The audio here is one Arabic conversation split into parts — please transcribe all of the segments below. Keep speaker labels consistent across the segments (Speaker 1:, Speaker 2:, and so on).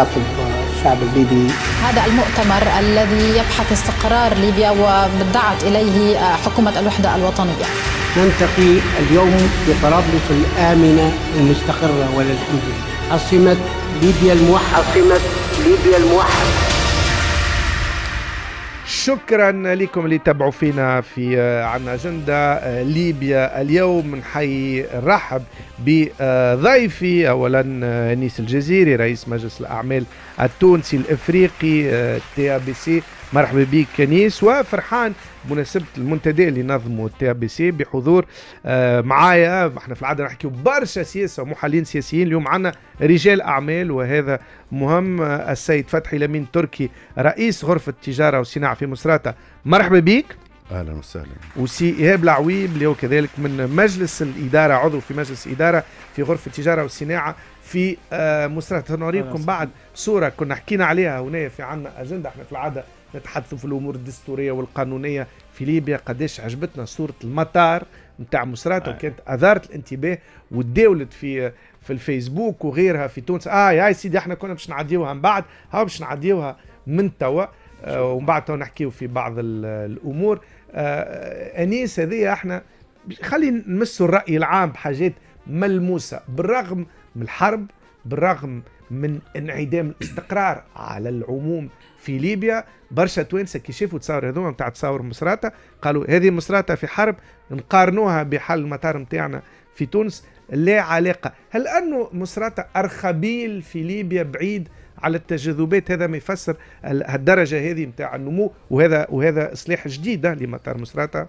Speaker 1: الشعب الليبي
Speaker 2: هذا المؤتمر الذي يبحث استقرار ليبيا ودعت إليه حكومة الوحدة الوطنية
Speaker 1: نلتقي اليوم بطرابلس الآمنة المستقرة وللحمد لله عاصمة ليبيا الموحدة
Speaker 3: عاصمة ليبيا الموحدة
Speaker 1: شكرا لكم اللي تابعوا فينا في آه، عنا أجندة آه، ليبيا اليوم نحيي نرحب بضيفي أولا أنيس آه، الجزيري رئيس مجلس الأعمال التونسي الإفريقي تي إيه بي سي مرحبا بك أنيس وفرحان بمناسبه المنتدى اللي نظمه تي بي سي بحضور آه، معايا احنا في العاده نحكيو برشا سياسه ومحللين سياسيين اليوم عندنا رجال اعمال وهذا مهم آه، السيد فتحي لمين تركي رئيس غرفه التجاره والصناعه في مصراته مرحبا بك
Speaker 4: اهلا وسهلا
Speaker 1: وسي ايهاب العويب اللي هو كذلك من مجلس الاداره عضو في مجلس الاداره في غرفه التجاره والصناعه في آه، مصراته نوريكم بعد صوره كنا حكينا عليها هنا في عنا اجنده احنا في العاده نتحدثوا في الامور الدستوريه والقانونيه في ليبيا قداش عجبتنا صوره المطار نتاع مصراته آه. كانت اثارت الانتباه وتداولت في في الفيسبوك وغيرها في تونس اه يا سيدي احنا كنا باش نعديوها من بعد ها باش نعديوها من توا آه ومن بعد توا نحكيو في بعض الامور آه انيس هذه احنا خلي نمسوا الراي العام بحاجات ملموسه بالرغم من الحرب بالرغم من انعدام الاستقرار على العموم في ليبيا برشا توانسه كي شافوا تصاور هذوما نتاع تصاور مصراته قالوا هذه مصراته في حرب نقارنوها بحل المطار نتاعنا في تونس لا علاقه هل انه مصراته ارخبيل في ليبيا بعيد على التجاذبات هذا ما يفسر الدرجه هذه نتاع النمو وهذا وهذا اصلاح جديد آه، لمطار مصراته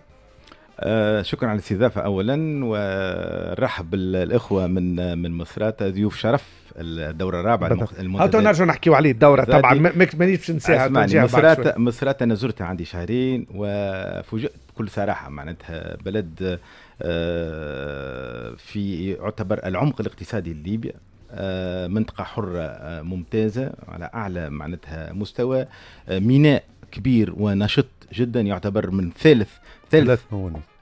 Speaker 2: آه، شكرا على الاستضافة أولا ونرحب بالإخوة من من مصراتة ضيوف شرف الدورة الرابعة المنتدى تو
Speaker 1: نرجع نحكيو عليه الدورة طبعا مانيش باش ننساها مصراتة
Speaker 2: مصراتة أنا زرتها عندي شهرين وفوجئت بكل صراحة معناتها بلد آه، في يعتبر العمق الاقتصادي لليبيا آه، منطقة حرة ممتازة على أعلى معناتها مستوى ميناء كبير ونشط جدا يعتبر من ثالث ثالث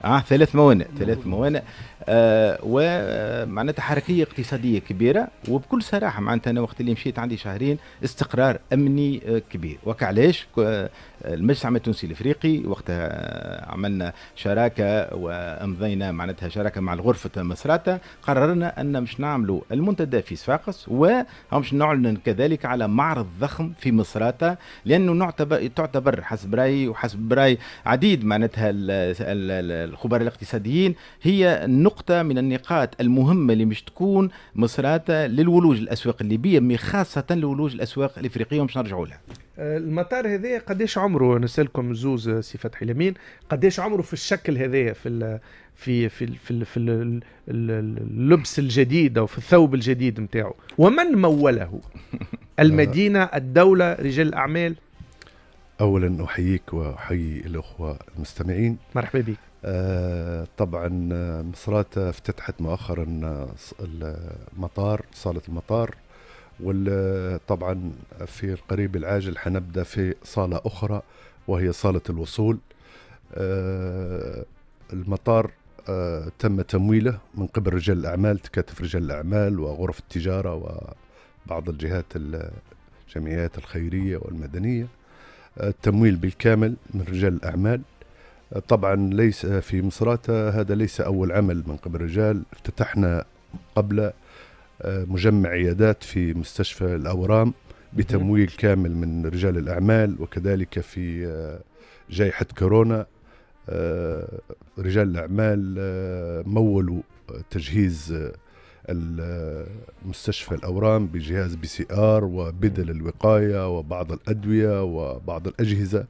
Speaker 2: اه ثلاث موانئ ثلاث موانئ آه ومعناتها حركيه اقتصاديه كبيره وبكل صراحه معناتها انا وقت اللي مشيت عندي شهرين استقرار امني آه كبير وكعلاش آه المجلس التونسي الافريقي وقتها عملنا شراكه وامضينا معناتها شراكه مع الغرفة مصراته قررنا ان مش نعملوا المنتدى في صفاقس ومش نعلن كذلك على معرض ضخم في مصراته لانه نعتبر تعتبر حسب رايي وحسب راي عديد معناتها الخبراء الاقتصاديين هي نقطة من النقاط المهمة اللي مش تكون مصراتة للولوج الأسواق الليبية خاصة لولوج الأسواق الإفريقية ومش نرجعوا لها
Speaker 1: أه، المطار هذايا قداش عمره نسالكم زوز سي فتحي اليمين قداش عمره في الشكل هذايا في في في في, في اللبس الجديد او في الثوب الجديد نتاعه ومن موله المدينه الدوله رجال الاعمال
Speaker 4: اولا احييك واحيي الاخوه المستمعين مرحبا بك آه، طبعا آه، مصرات افتتحت مؤخرا آه، المطار صالة المطار وطبعا في القريب العاجل حنبدأ في صالة أخرى وهي صالة الوصول المطار تم تمويله من قبل رجال الأعمال تكاتف رجال الأعمال وغرف التجارة وبعض الجهات الجمعيات الخيرية والمدنية التمويل بالكامل من رجال الأعمال طبعا ليس في مصراتة هذا ليس أول عمل من قبل الرجال افتتحنا قبل آه، مجمع عيادات في مستشفى الأورام بتمويل كامل من رجال الأعمال وكذلك في آه، جائحة كورونا آه، رجال الأعمال مولوا تجهيز مستشفى الأورام بجهاز بي سي آر وبدل الوقاية وبعض الأدوية وبعض الأجهزة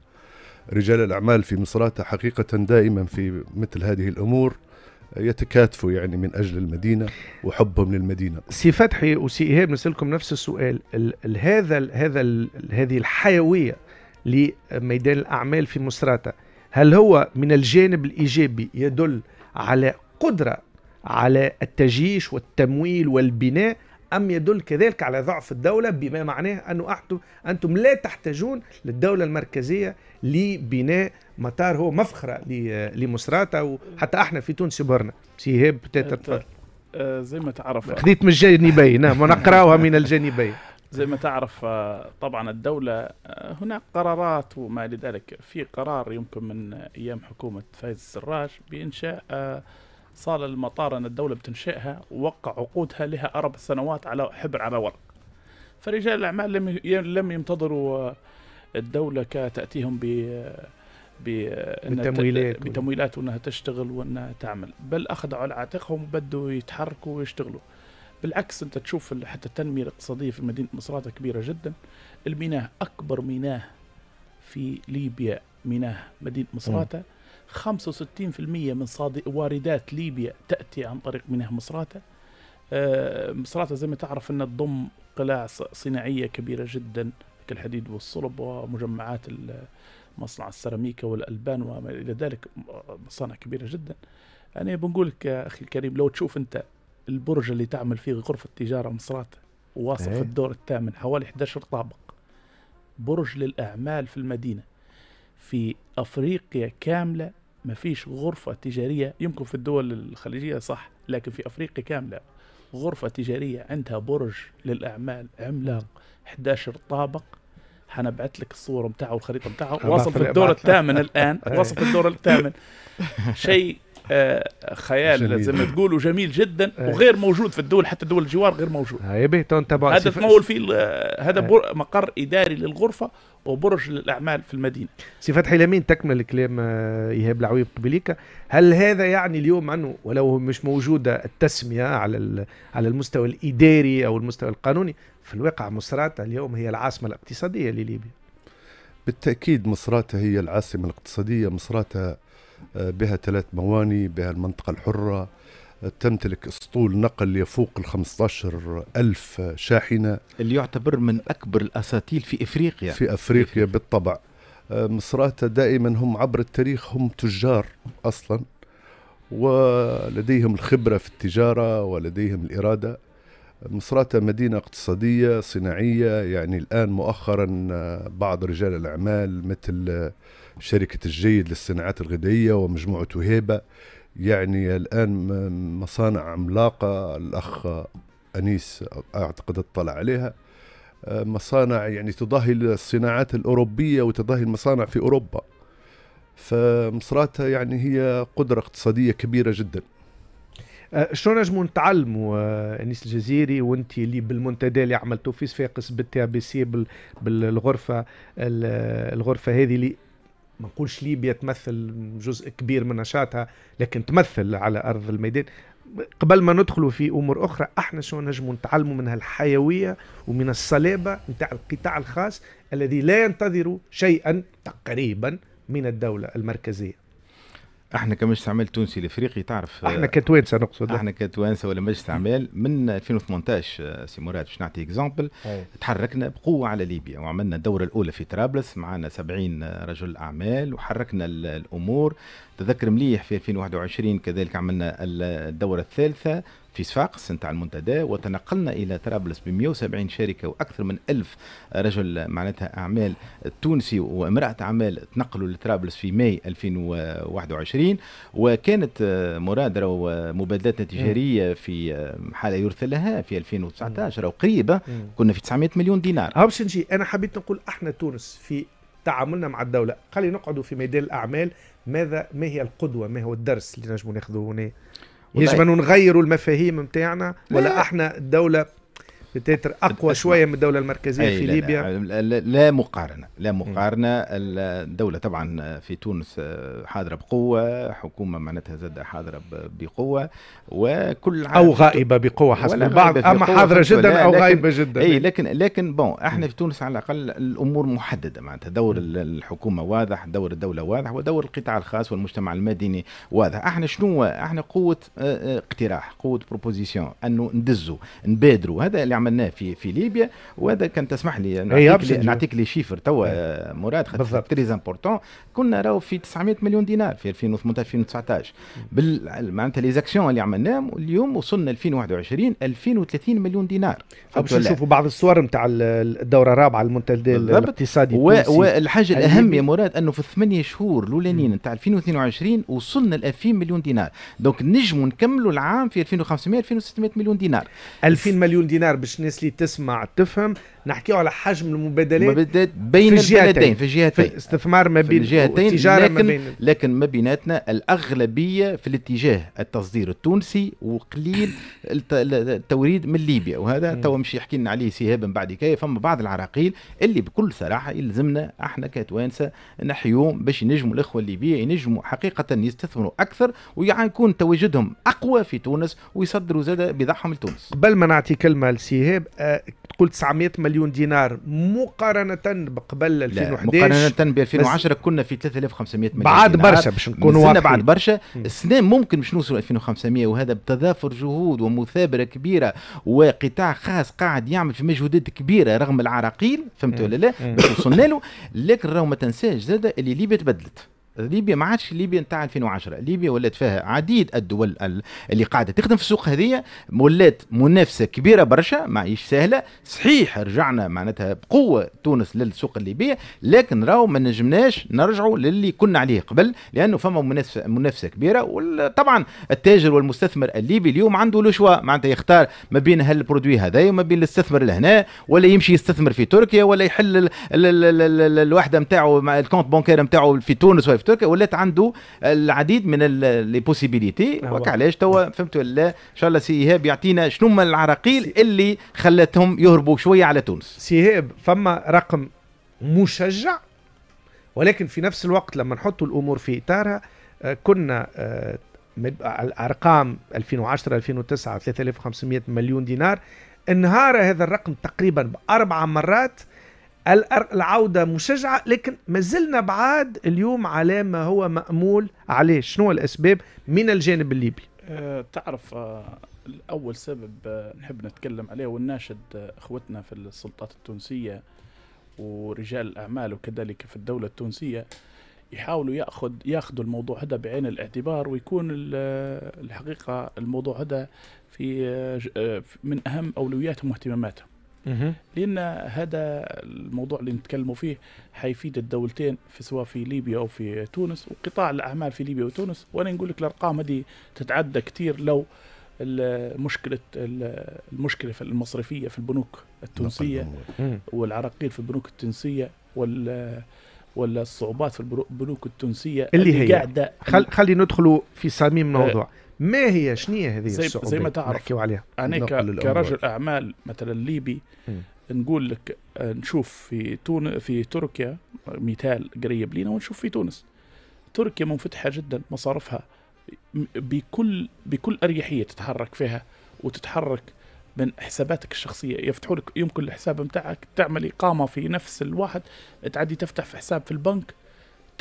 Speaker 4: رجال الأعمال في مصراتة حقيقة دائما في مثل هذه الأمور يتكاتفوا يعني من أجل المدينة وحبهم للمدينة سي فتحي وسي إيهاب نسألكم نفس السؤال الـ الـ
Speaker 1: هذا الـ هذا الـ هذه الحيوية لميدان الأعمال في مصراتة هل هو من الجانب الإيجابي يدل على قدرة على التجيش والتمويل والبناء أم يدل كذلك على ضعف الدولة بما معناه أنه أنتم لا تحتاجون للدولة المركزية لبناء مطار هو مفخرة لمصراتة وحتى احنا في تونس برنا سيهاب إيهاب تفضل
Speaker 3: آه، زي ما تعرف خذيت من
Speaker 1: الجانبين ونقراوها من الجانبين
Speaker 3: زي ما تعرف آه، طبعا الدولة آه، هناك قرارات وما لذلك في قرار يمكن من أيام حكومة فايز السراج بإنشاء صار المطار ان الدوله بتنشئها ووقع عقودها لها اربع سنوات على حبر على ورق فرجال الاعمال لم لم ينتظروا الدوله كتاتيهم ب بتمويلات بتمويلات وانها تشتغل وانها تعمل بل اخذوا على عاتقهم وبدوا يتحركوا ويشتغلوا بالعكس انت تشوف حتى التنميه الاقتصاديه في مدينه مصراتة كبيره جدا الميناء اكبر ميناء في ليبيا ميناء مدينه مصراتة م. 65% من صادق واردات ليبيا تأتي عن طريق منها مصراتة آه، مصراتة زي ما تعرف أنها تضم قلاع صناعية كبيرة جدا كالحديد والصلب ومجمعات مصنع السيراميكا والألبان وما إلى ذلك مصانع كبيرة جدا يعني بنقول لك يا أخي الكريم لو تشوف أنت البرج اللي تعمل فيه غرفة تجارة مصراتة واصل في إيه. الدور الثامن حوالي 11 طابق برج للأعمال في المدينة في أفريقيا كاملة ما فيش غرفة تجارية يمكن في الدول الخليجية صح لكن في أفريقيا كاملة غرفة تجارية عندها برج للأعمال عملاق 11 طابق حنبعث لك الصوره بتاعه والخريطه بتاعه واصل في الدور الثامن الان واصل في الدور الثامن شيء آه، خيال زي ما تقولوا جميل جدا آه. وغير موجود في الدول حتى دول الجوار غير موجود
Speaker 1: آه، هذا تمول
Speaker 3: فيه هذا مقر اداري للغرفه وبرج للاعمال في المدينه
Speaker 1: سي فتحي لمين تكمل الكلام ايهاب العويب قبليك هل هذا يعني اليوم انه ولو مش موجوده التسميه على على المستوى الاداري او المستوى القانوني في الواقع مصراتة اليوم هي العاصمه الاقتصاديه لليبيا
Speaker 4: بالتاكيد مصراتة هي العاصمه الاقتصاديه مصراتة آه، بها ثلاث مواني بها المنطقة الحرة آه، تمتلك اسطول نقل يفوق ال 15 ألف شاحنة اللي يعتبر من أكبر الأساتيل في إفريقيا في إفريقيا بالطبع آه، مصراتة دائما هم عبر التاريخ هم تجار أصلا ولديهم الخبرة في التجارة ولديهم الإرادة مصراتة مدينة اقتصادية صناعية يعني الآن مؤخرا بعض رجال الأعمال مثل شركة الجيد للصناعات الغذائية ومجموعة وهيبة يعني الآن مصانع عملاقة الأخ أنيس أعتقد اطلع عليها مصانع يعني تضاهي الصناعات الأوروبية وتضاهي المصانع في أوروبا فمصراتها يعني هي قدرة اقتصادية كبيرة جداً آه، شنو نجموا
Speaker 1: نتعلموا انيس آه، الجزيري وانت اللي بالمنتدى اللي عملته في صفاقس بالتي بي سي بالغرفه الغرفه هذه اللي ما نقولش ليبيا تمثل جزء كبير من نشاطها لكن تمثل على ارض الميدان قبل ما ندخلوا في امور اخرى احنا شو نجمو نتعلموا من هالحيويه ومن الصلابه نتاع القطاع الخاص الذي لا ينتظر شيئا تقريبا من الدوله
Speaker 2: المركزيه احنا كمجلس اعمال تونسي الافريقي تعرف آه، احنا كتوانسه نقصد احنا كتوانسه ولا مجلس اعمال من 2018 آه، سي مراد باش نعطي اكزامبل تحركنا بقوه على ليبيا وعملنا الدوره الاولى في طرابلس معنا 70 آه، رجل اعمال وحركنا الامور تذكر مليح في 2021 كذلك عملنا الدوره الثالثه في صفاقس نتاع المنتدى وتنقلنا الى طرابلس ب 170 شركه واكثر من 1000 رجل معناتها اعمال تونسي وامراه اعمال تنقلوا لطرابلس في ماي 2021 وكانت مرادره ومبادلات تجاريه في حاله يرثى لها في 2019 او قريبه كنا في 900 مليون دينار. باش نجي انا حبيت نقول احنا تونس في تعاملنا مع الدولة قال نقعدوا في ميدان الأعمال
Speaker 1: ماذا ما هي القدوة ما هو الدرس اللي نجم ناخذه هنا يجب ان نغيروا المفاهيم نتاعنا ولا احنا الدوله بتاتر اقوى شويه من الدوله المركزيه في لا ليبيا
Speaker 2: لا, لا, لا مقارنه لا مقارنه الدوله طبعا في تونس آه، حاضره بقوه حكومه معناتها زاد حاضره بقوه وكل او غائبه بقوه حسب البعض اما حاضره جدا او غائبه جدا اي لكن لكن بون احنا في تونس على الاقل الامور محدده معناتها دور الحكومه واضح دور الدوله واضح ودور القطاع الخاص والمجتمع المدني واضح احنا شنو احنا قوه آه، آه، اقتراح قوه بروبوزيسيون انه ندزوا نبادروا هذا اللي عملناه في في ليبيا وهذا كان تسمح لي نعطيك إيه، لي نعطيك لي شيفر توا إيه. مراد خاطر تري امبورتون كنا راهو في 900 مليون دينار في 2018 2019 بال معناتها لي زاكسيون اللي عملناهم اليوم وصلنا 2021 2030 مليون دينار باش نشوفوا بعض الصور نتاع الدوره الرابعه المنتدى الاقتصادي والحاجه الاهم يا مراد انه في الثمانيه شهور الاولانيين نتاع 2022 وصلنا ل 2000 مليون دينار دونك نجموا نكملوا العام في 2500 2600 مليون دينار 2000 مليون دينار باش باش الناس اللي تسمع تفهم نحكيو على حجم
Speaker 1: المبادلات المبادلات بين في البلدين في الجهتين في استثمار ما بين الجهتين لكن ما
Speaker 2: لكن ما بيناتنا الاغلبيه في الاتجاه التصدير التونسي وقليل التوريد من ليبيا وهذا توا مش يحكي لنا عليه سهاب من بعد كي فما بعض العراقيل اللي بكل صراحه يلزمنا احنا كتوانسه نحيوهم باش ينجموا الاخوه الليبيه ينجموا حقيقه يستثمروا اكثر ويكون تواجدهم اقوى في تونس ويصدروا زادة بضاعهم لتونس قبل ما نعطي كلمه لسي ايهاب آه، تقول 900 مليون دينار مقارنه بقبل 2011 مقارنه ب 2010 كنا في 3500 مليون بعد برشا باش نكونوا واضحين بعد برشا السنه ممكن باش نوصلوا 2500 وهذا بتضافر جهود ومثابره كبيره وقطاع خاص قاعد يعمل في مجهودات كبيره رغم العراقيل فهمت ولا لا باش وصلنا له لكن راهو ما تنساش زاد اللي ليبيا تبدلت ليبيا ما عادش ليبيا نتاع 2010 ليبيا ولات فيها عديد الدول اللي قاعده تخدم في السوق هذه ولات منافسه كبيره برشا ماهيش سهله صحيح رجعنا معناتها بقوه تونس للسوق الليبيه لكن راهو ما نجمناش نرجعوا للي كنا عليه قبل لانه فما منافسه منافسه كبيره وطبعا التاجر والمستثمر الليبي اليوم عنده لو شوا معناتها يختار ما بين هالبرودوي هذا وما بين الاستثمر لهنا ولا يمشي يستثمر في تركيا ولا يحل الوحده نتاعو الكونت بانكير نتاعو في تونس ولا في تركيا ولات عنده العديد من لي بوسيبيليتي وك علاش توا فهمت لا ان شاء الله سي ايهاب يعطينا شنو هما العراقيل اللي خلتهم يهربوا شويه على تونس سي ايهاب
Speaker 1: فما رقم مشجع ولكن في نفس الوقت لما نحطوا الامور في اطارها آه، كنا آه، الارقام 2010 2009 3500 مليون دينار انهار هذا الرقم تقريبا باربع مرات العودة مشجعة لكن ما زلنا بعاد اليوم على ما هو مأمول عليه شنو الأسباب من الجانب الليبي
Speaker 3: أه، تعرف أه، أول سبب أه، نحب نتكلم عليه والناشد أخوتنا في السلطات التونسية ورجال الأعمال وكذلك في الدولة التونسية يحاولوا ياخذ ياخذوا الموضوع هذا بعين الاعتبار ويكون الحقيقه الموضوع هذا في من اهم اولوياتهم واهتماماتهم لان هذا الموضوع اللي نتكلموا فيه حيفيد الدولتين في سواء في ليبيا او في تونس وقطاع الاعمال في ليبيا وتونس وانا نقول لك الارقام هذه تتعدى كثير لو مشكله المشكله المصرفيه في البنوك التونسيه والعراقيل في البنوك التونسيه وال ولا الصعوبات في البنوك التونسيه اللي, اللي هي قاعده خل...
Speaker 1: خلي ندخلوا في صميم الموضوع آه. ما هي شنية هذه زي زي ما تعرف عليها أنا كرجل
Speaker 3: أعمال مثلا ليبي م. نقول لك آه، نشوف في تون في تركيا مثال قريب لينا ونشوف في تونس تركيا منفتحة جدا مصارفها بكل بكل أريحية تتحرك فيها وتتحرك من حساباتك الشخصيه يفتحوا لك يمكن الحساب بتاعك تعمل اقامه في نفس الواحد تعدي تفتح في حساب في البنك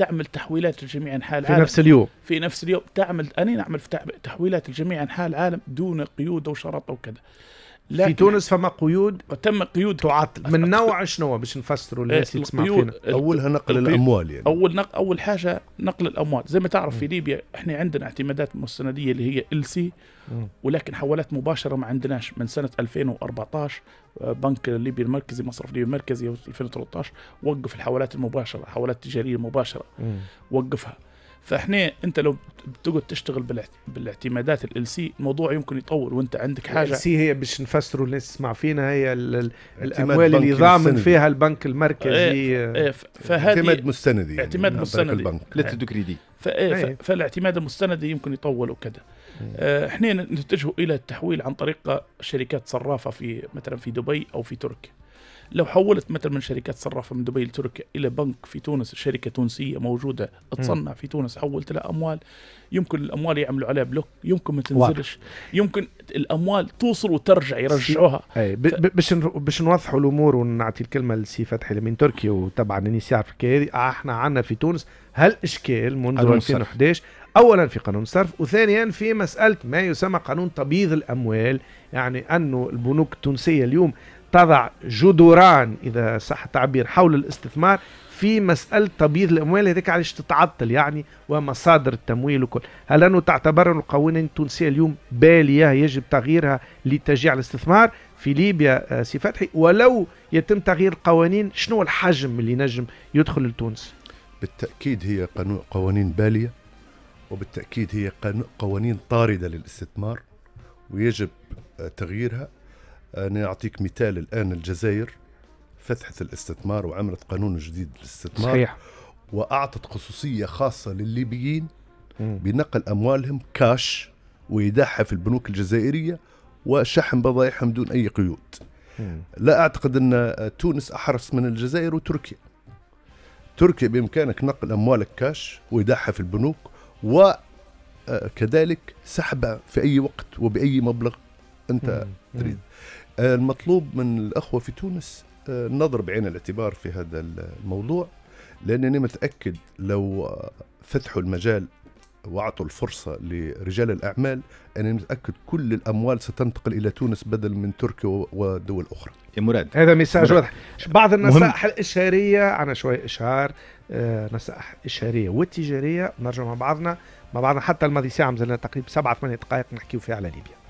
Speaker 3: تعمل تحويلات لجميع انحاء العالم في نفس اليوم في نفس اليوم تعمل اني نعمل تحويلات لجميع انحاء العالم دون قيود او شرط او كذا في تونس فما قيود وتم قيود تعطل من نوع شنو باش نفسروا الناس إيه، تسمع فينا اولها نقل الاموال يعني اول نق اول حاجه نقل الاموال زي ما تعرف في ليبيا احنا عندنا اعتمادات مستنديه اللي هي ال سي ولكن حوالات مباشره ما عندناش من سنه 2014 آه، بنك الليبي المركزي مصرف ليبي المركزي 2013 وقف الحوالات المباشره الحوالات التجاريه المباشره وقفها فاحنا انت لو بتقعد تشتغل بالاعتمادات ال سي الموضوع يمكن يطول وانت عندك حاجه ال سي هي باش نفسروا اللي تسمع فينا هي الاموال اللي ضامن فيها
Speaker 1: البنك المركزي ايه ايه آه، فهذه اعتماد مستندي يعني اعتماد مستندي البنك
Speaker 3: كريدي إيه، إيه. فالاعتماد المستندي يمكن يطول وكذا إيه. آه، احنا نتجه الى التحويل عن طريق شركات صرافه في مثلا في دبي او في تركيا لو حولت مثلا من شركات صرافه من دبي لتركيا الى بنك في تونس شركه تونسيه موجوده تصنع في تونس حولت لها اموال يمكن الاموال يعملوا عليها بلوك يمكن ما تنزلش يمكن الاموال توصل وترجع يرجعوها
Speaker 1: اي باش باش نوضحوا الامور ونعطي الكلمه لسي فتحي من تركيا وطبعا النساء الافريقيه كيري آه، احنا عندنا في تونس هل اشكال منذ 2011 اولا في قانون الصرف وثانيا في مساله ما يسمى قانون تبييض الاموال يعني انه البنوك التونسيه اليوم تضع جدران اذا صح التعبير حول الاستثمار في مسألة تبييض الأموال هذيك علاش تتعطل يعني ومصادر التمويل وكل هل أنه تعتبر القوانين التونسية اليوم بالية يجب تغييرها لتشجيع الاستثمار في ليبيا آه، سي فتحي ولو يتم تغيير القوانين
Speaker 4: شنو الحجم اللي نجم يدخل لتونس بالتأكيد هي قوانين بالية وبالتأكيد هي قوانين طاردة للاستثمار ويجب آه، تغييرها آه، أنا أعطيك مثال الآن الجزائر فتحت الاستثمار وعملت قانون جديد للاستثمار صحيح. وأعطت خصوصية خاصة للليبيين بنقل أموالهم كاش وإيداعها في البنوك الجزائرية وشحن بضائعهم دون أي قيود لا أعتقد أن آه، تونس أحرص من الجزائر وتركيا تركيا بإمكانك نقل أموالك كاش وإيداعها في البنوك وكذلك آه، سحبها في أي وقت وبأي مبلغ أنت تريد المطلوب من الأخوة في تونس آه، النظر بعين الاعتبار في هذا الموضوع لأنني متأكد لو فتحوا المجال واعطوا الفرصه لرجال الاعمال انا متاكد كل الاموال ستنتقل الى تونس بدل من تركيا ودول اخرى. يا مراد هذا مساج واضح بعض النصائح
Speaker 1: الاشهاريه انا شويه اشهار آه، نصائح اشهاريه والتجاريه نرجع مع بعضنا مع بعضنا حتى الماضي ساعه مازلنا تقريبا سبعة ثمانية دقائق نحكيو فيها على ليبيا.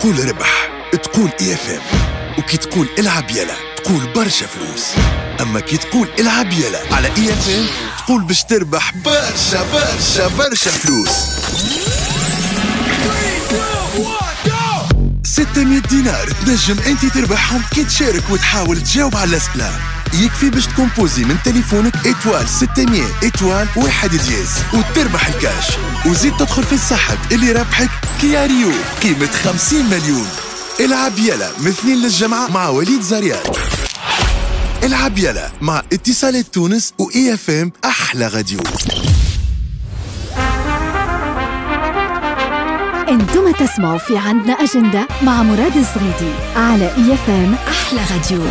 Speaker 4: تقول ربح تقول اي اف ام وكي تقول العب يلا تقول برشا فلوس اما كي تقول العب يلا على اي اف ام تقول باش تربح برشا برشا برشا فلوس 600 دينار تنجم انت تربحهم كي تشارك وتحاول تجاوب على الاسئله يكفي باش تكومبوزي من تليفونك اتوال 600 اتوال واحد دياز وتربح الكاش وزيد تدخل في السحب اللي ربحك كياريو قيمة 50 مليون العب يلا من اثنين للجمعة مع وليد زريان العب يلا مع اتصالات تونس و اي اف ام احلى راديو
Speaker 2: انتم تسمعوا في عندنا اجنده مع مراد الصغيدي على اي اف ام احلى راديو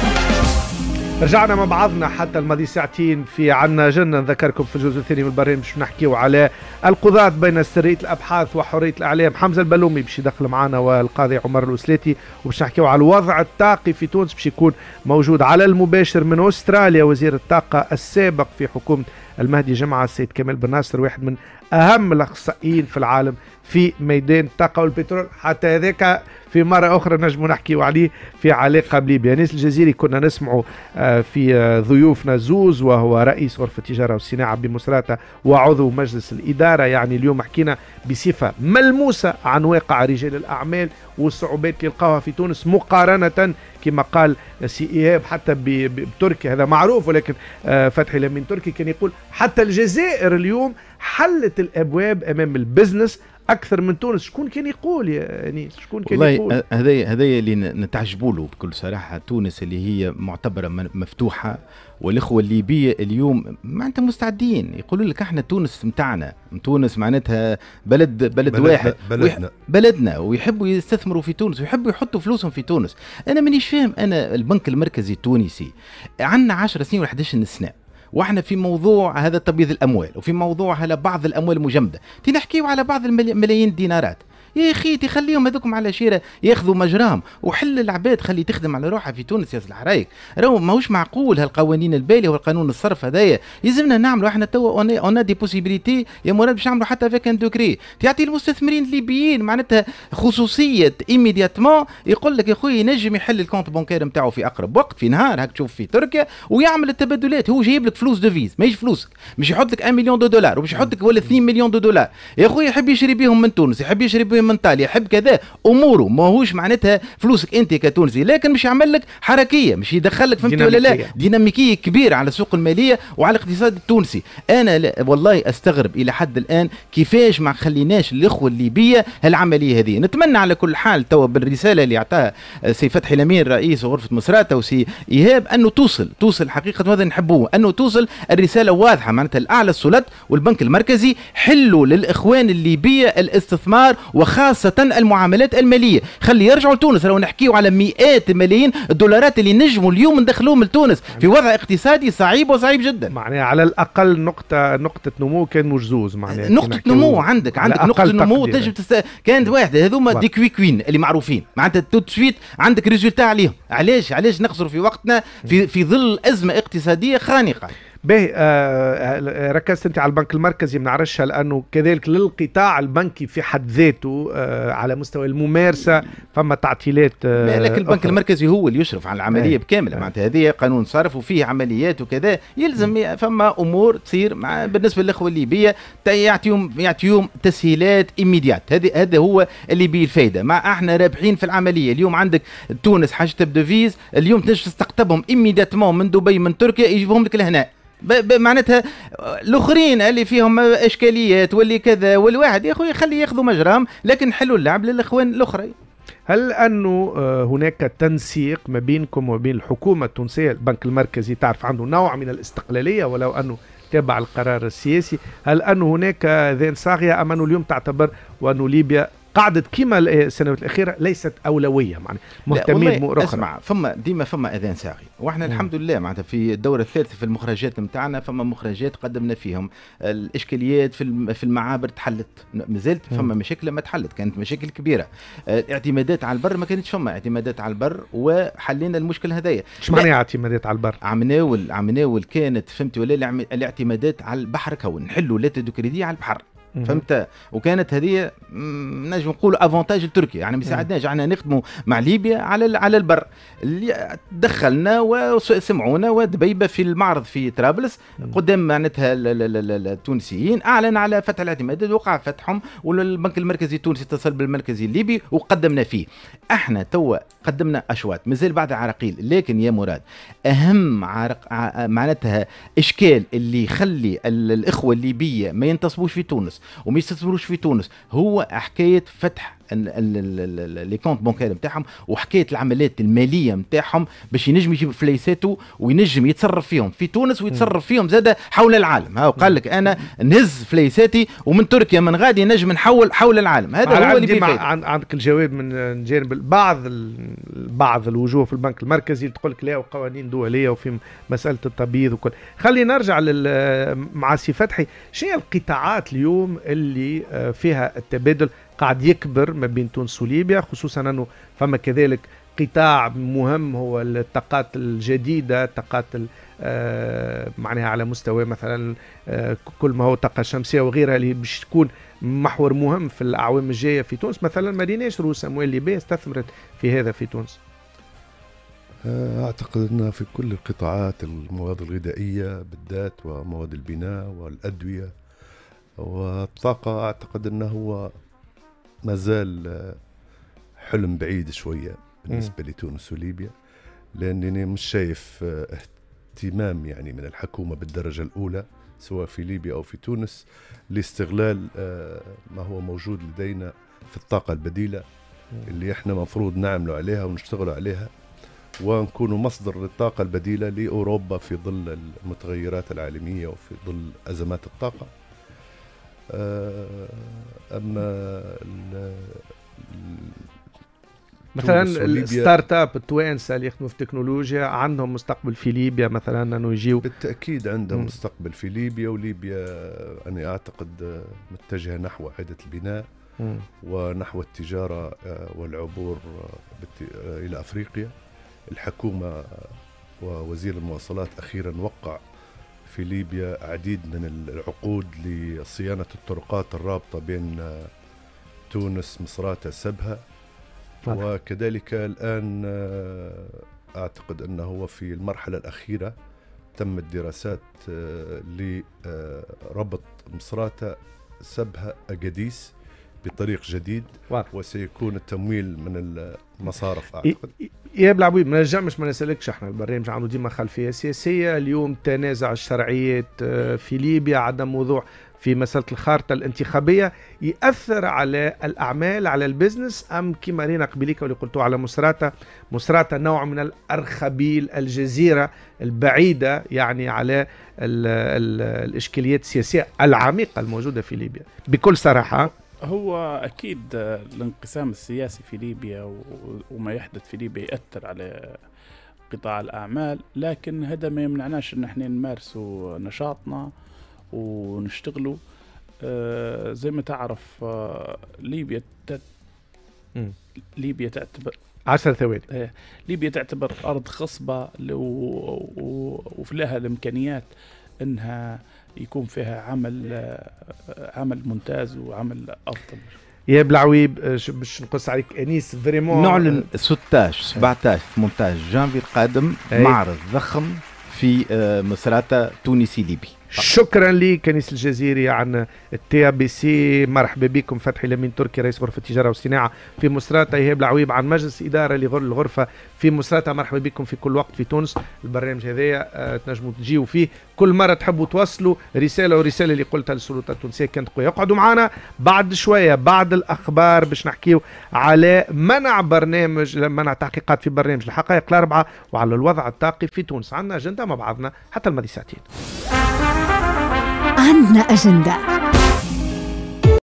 Speaker 1: رجعنا مع بعضنا حتى الماضي ساعتين في عنا جنة نذكركم في الجزء الثاني من البرنامج باش نحكيو على القضاة بين سرية الأبحاث وحرية الإعلام حمزة البلومي باش يدخل معنا والقاضي عمر الوسلاتي وباش نحكيو على الوضع الطاقي في تونس باش يكون موجود على المباشر من أستراليا وزير الطاقة السابق في حكومة المهدي جمعة السيد كمال بن ناصر واحد من أهم الأخصائيين في العالم في ميدان الطاقة والبترول حتى هذاك في مرة أخرى نجم نحكي عليه في علاقة بليبيا ناس الجزيري كنا نسمعوا آه، في آه، ضيوفنا زوز وهو رئيس غرفة التجارة والصناعة بمصراتة وعضو مجلس الإدارة يعني اليوم حكينا بصفة ملموسة عن واقع رجال الأعمال والصعوبات اللي لقاوها في تونس مقارنة كما قال سي إيهاب حتى بتركيا هذا معروف ولكن آه، فتحي لمين تركي كان يقول حتى الجزائر اليوم حلت الابواب امام البزنس اكثر من تونس شكون كان يقول يا انيس شكون كان يقول
Speaker 2: هذايا هذايا اللي نتعجبوا له بكل صراحه تونس اللي هي معتبره مفتوحه والاخوه الليبيه اليوم معناتها مستعدين يقولوا لك احنا تونس متاعنا تونس معناتها بلد بلد, بلد واحد بلدنا بلدنا ويحبوا يستثمروا في تونس ويحبوا يحطوا فلوسهم في تونس انا مانيش فاهم انا البنك المركزي التونسي عندنا 10 سنين و11 سنه واحنا في موضوع هذا تبييض الاموال وفي موضوع على بعض الاموال المجمده تنحكيو على بعض الملايين الدينارات يا اخي تخليهم هذوكم على شيره ياخذوا مجراهم وحل العباد خلي تخدم على روحها في تونس يا الحرايق راهو ماهوش معقول هالقوانين الباليه والقانون الصرف هذايا يلزمنا نعملوا احنا توا اون دي بوسيبيليتي يا مراد باش نعملوا حتى فيك ان دوكري تعطي المستثمرين الليبيين معناتها خصوصيه ايميدياتمون يقول لك يا خويا ينجم يحل الكونت بونكير نتاعو في اقرب وقت في نهار هاك تشوف في تركيا ويعمل التبادلات هو جايب لك فلوس ديفيز ماهيش فلوسك مش يحط لك 1 مليون دو دولار ومش يحط لك ولا 2 مليون دو دولار يا خويا يحب يشري بيهم من تونس يحب يشري بيهم يبي من طال يحب كذا اموره ماهوش معناتها فلوسك انت كتونسي لكن مش يعمل لك حركيه مش يدخلك فهمت ولا لا ديناميكيه كبيره على السوق الماليه وعلى الاقتصاد التونسي انا والله استغرب الى حد الان كيفاش ما خليناش الاخوه الليبيه العمليه هذه نتمنى على كل حال توا بالرساله اللي اعطاها سي فتحي الامين رئيس غرفه مصراتة وسي ايهاب انه توصل توصل حقيقه ماذا نحبوه انه توصل الرساله واضحه معناتها الاعلى السلطات والبنك المركزي حلوا للاخوان الليبيه الاستثمار و وخاصة المعاملات المالية خلي يرجعوا لتونس لو نحكيو على مئات ملايين الدولارات اللي نجموا اليوم ندخلوهم لتونس في وضع اقتصادي صعيب وصعيب جدا
Speaker 1: معناها على الأقل نقطة نقطة نمو كان مجزوز معناها نقطة نمو عندك عندك نقطة نمو تنجم
Speaker 2: تست... كانت واحدة هذوما دي كوي كوين اللي معروفين معناتها تو تسويت عندك ريزولتا عليهم علاش علاش نخسروا في وقتنا في في ظل أزمة اقتصادية خانقة به آه، آه، آه، ركزت انت على البنك المركزي ما نعرفش لانه
Speaker 1: كذلك للقطاع البنكي في حد ذاته على مستوى الممارسه فما
Speaker 2: تعطيلات آه لكن البنك أخرى. المركزي هو اللي يشرف على العمليه بكامله معناتها هذه قانون صرف وفيه عمليات وكذا يلزم فما امور تصير مع بالنسبه للاخوه الليبيه يعطيهم يعطيهم تسهيلات ايميديات هذا هذا هو اللي به الفائده مع احنا رابحين في العمليه اليوم عندك تونس حاجه بدوفيز اليوم تنجم تستقطبهم ايميدياتمون من دبي من تركيا يجيبهم لك لهنا معناتها الاخرين اللي فيهم اشكاليات واللي كذا والواحد يا اخوي خليه ياخذوا مجراهم لكن حلوا اللعب للاخوان الاخرين هل
Speaker 1: انه آه، هناك تنسيق ما بينكم وبين الحكومه التونسيه البنك المركزي تعرف عنده نوع من الاستقلاليه ولو انه تابع القرار السياسي هل انه هناك ذين صاغيه ام انه اليوم تعتبر وانه ليبيا قاعده كيما إيه، السنوات الاخيره ليست
Speaker 2: اولويه معناها مهتمين بامور اخرى اسمع فما ديما فما اذان ساغي واحنا الحمد لله معناتها في الدوره الثالثه في المخرجات نتاعنا فما مخرجات قدمنا فيهم الاشكاليات في في المعابر تحلت مازالت فما مشاكل ما تحلت كانت مشاكل كبيره الاعتمادات آه، على البر ما كانتش فما اعتمادات على البر وحلينا المشكل هذايا إيش معناها اعتمادات على البر عمناول عمناول كانت فهمتي ولا الاعتمادات على البحر كون نحلوا لا كريدي على البحر فهمت وكانت هذه نجم نقول افونتاج لتركيا يعني ما ساعدناش احنا نخدموا مع ليبيا على على البر اللي دخلنا وسمعونا ودبيبه في المعرض في طرابلس قدام معناتها التونسيين اعلن على فتح الاعتمادات وقع فتحهم والبنك المركزي التونسي اتصل بالمركزي الليبي وقدمنا فيه احنا توا قدمنا اشواط مازال بعد عراقيل لكن يا مراد اهم عرق معناتها اشكال اللي يخلي الاخوه الليبيه ما ينتصبوش في تونس وما يستثمروش في تونس هو حكايه فتح لي كونت بونكير نتاعهم وحكايه العمليات الماليه نتاعهم باش ينجم يجيب فليساتو وينجم يتصرف فيهم في تونس ويتصرف فيهم زاد حول العالم ها وقال لك انا نهز فليساتي ومن تركيا من غادي نجم نحول حول العالم هذا هو اللي
Speaker 1: عندك الجواب من جانب بعض بعض الوجوه في البنك المركزي تقول لك لا وقوانين دوليه وفي مساله التبييض وكل خلينا نرجع مع سي فتحي شنو القطاعات اليوم اللي آه، فيها التبادل قاعد يكبر ما بين تونس وليبيا خصوصا انه فما كذلك قطاع مهم هو الطاقات الجديده الطاقات آه، معناها على مستوى مثلا آه، كل ما هو طاقه شمسيه وغيرها اللي باش تكون محور مهم في الاعوام الجايه في تونس مثلا ماريناش روس اموال ليبيه استثمرت في هذا في تونس
Speaker 4: آه، اعتقد ان في كل القطاعات المواد الغذائيه بالذات ومواد البناء والادويه والطاقه اعتقد انه هو ما زال آه، حلم بعيد شويه بالنسبه لتونس وليبيا لانني مش شايف آه، اهتمام يعني من الحكومه بالدرجه الاولى سواء في ليبيا او في تونس لاستغلال آه، ما هو موجود لدينا في الطاقه البديله اللي احنا مفروض نعملوا عليها ونشتغلوا عليها ونكونوا مصدر للطاقه البديله لاوروبا في ظل المتغيرات العالميه وفي ظل ازمات الطاقه آه، اما مثلا الستارت
Speaker 1: اب التوانسه اللي يخدموا في التكنولوجيا عندهم مستقبل في ليبيا مثلا
Speaker 4: انه يجيو بالتاكيد عندهم مستقبل في ليبيا وليبيا انا اعتقد متجهه نحو اعاده البناء م. ونحو التجاره آه، والعبور آه، الى افريقيا الحكومه ووزير المواصلات اخيرا وقع في ليبيا عديد من العقود لصيانة الطرقات الرابطة بين آه، تونس مصراتة سبها وكذلك الآن آه، أعتقد أنه هو في المرحلة الأخيرة تمت دراسات آه، لربط مصراتة سبها أجاديس بطريق جديد واضح. وسيكون التمويل من المصارف اعتقد
Speaker 1: يا بلعبوي ما نجمش ما نسالكش احنا البرنامج عنده ديما خلفيه سياسيه اليوم تنازع الشرعيات آه، في ليبيا عدم وضوح في مساله الخارطه الانتخابيه ياثر على الاعمال على البزنس ام كما رينا قبليك واللي قلتوه على مسراتا مسراتا نوع من الارخبيل الجزيره البعيده يعني على الـ الـ الاشكاليات السياسيه العميقه الموجوده في ليبيا بكل صراحه
Speaker 3: هو اكيد الانقسام السياسي في ليبيا وما يحدث في ليبيا ياثر على قطاع الاعمال لكن هذا ما يمنعناش ان احنا نمارسوا نشاطنا ونشتغلوا آه، زي ما تعرف آه، ليبيا تت... ليبيا تعتبر عشر ثواني آه، ليبيا تعتبر ارض خصبه و... و... وفي لها الامكانيات انها يكون فيها عمل آه، عمل ممتاز وعمل افضل
Speaker 2: يا بلعويب آه، باش نقص عليك انيس فريمون نعلن 16 17 18 جانفي القادم معرض ضخم في آه، مصراته تونسي ليبي طيب. شكرا كنيس الجزيري عن التي بي
Speaker 1: سي مرحبا بكم فتحي لمين تركي رئيس غرفة التجارة والصناعة في مسراتة إيهاب العويب عن مجلس إدارة للغرفة في مسراتة مرحبا بكم في كل وقت في تونس البرنامج هذايا آه، تنجموا تجيوا فيه كل مرة تحبوا توصلوا رسالة ورسالة اللي قلتها للسلطه التونسية كانت قوية اقعدوا معنا بعد شوية بعد الأخبار باش نحكيو على منع برنامج منع تحقيقات في برنامج الحقائق الأربعة وعلى الوضع الطاقي في تونس عندنا أجندة مع بعضنا حتى الماضي ساعتين
Speaker 2: عندنا أجندة